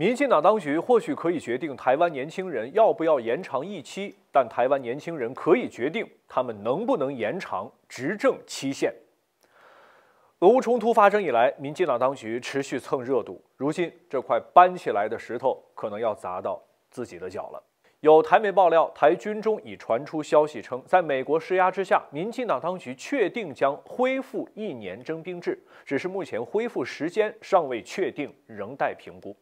民进党当局或许可以决定台湾年轻人要不要延长一期，但台湾年轻人可以决定他们能不能延长执政期限。俄乌冲突发生以来，民进党当局持续蹭热度，如今这块搬起来的石头可能要砸到自己的脚了。有台媒爆料，台军中已传出消息称，在美国施压之下，民进党当局确定将恢复一年征兵制，只是目前恢复时间尚未确定，仍待评估。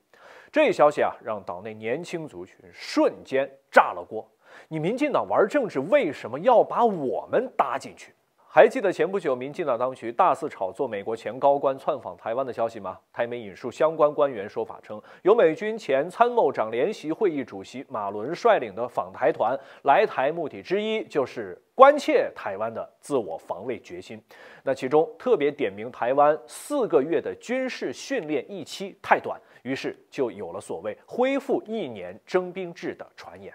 这一消息啊，让党内年轻族群瞬间炸了锅。你民进党玩政治，为什么要把我们搭进去？还记得前不久民进党当局大肆炒作美国前高官窜访台湾的消息吗？台媒引述相关官员说法称，由美军前参谋长联席会议主席马伦率领的访台团来台目的之一就是关切台湾的自我防卫决心。那其中特别点名台湾四个月的军事训练一期太短，于是就有了所谓恢复一年征兵制的传言。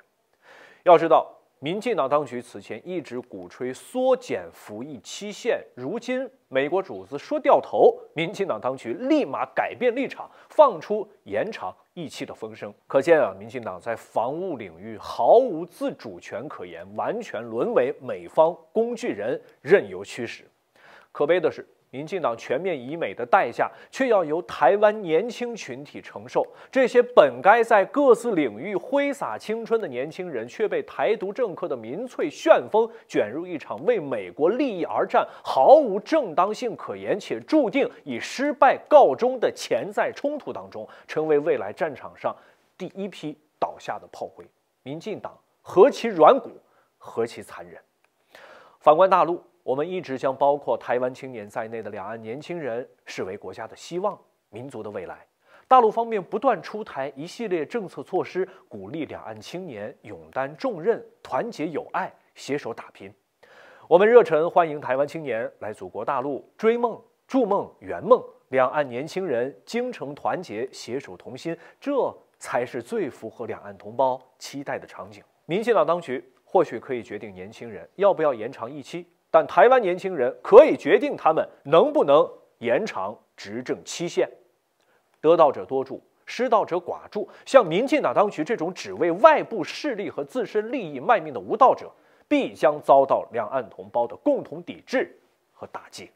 要知道。民进党当局此前一直鼓吹缩减服役期限，如今美国主子说掉头，民进党当局立马改变立场，放出延长役期的风声。可见啊，民进党在防务领域毫无自主权可言，完全沦为美方工具人，任由驱使。可悲的是。民进党全面以美的代价，却要由台湾年轻群体承受。这些本该在各自领域挥洒青春的年轻人，却被台独政客的民粹旋风卷入一场为美国利益而战、毫无正当性可言且注定以失败告终的潜在冲突当中，成为未来战场上第一批倒下的炮灰。民进党何其软骨，何其残忍！反观大陆。我们一直将包括台湾青年在内的两岸年轻人视为国家的希望、民族的未来。大陆方面不断出台一系列政策措施，鼓励两岸青年勇担重任、团结友爱、携手打拼。我们热忱欢迎台湾青年来祖国大陆追梦、筑梦、圆梦。两岸年轻人精诚团结、携手同心，这才是最符合两岸同胞期待的场景。民进党当局或许可以决定年轻人要不要延长一期。但台湾年轻人可以决定他们能不能延长执政期限。得道者多助，失道者寡助。像民进党当局这种只为外部势力和自身利益卖命的无道者，必将遭到两岸同胞的共同抵制和打击。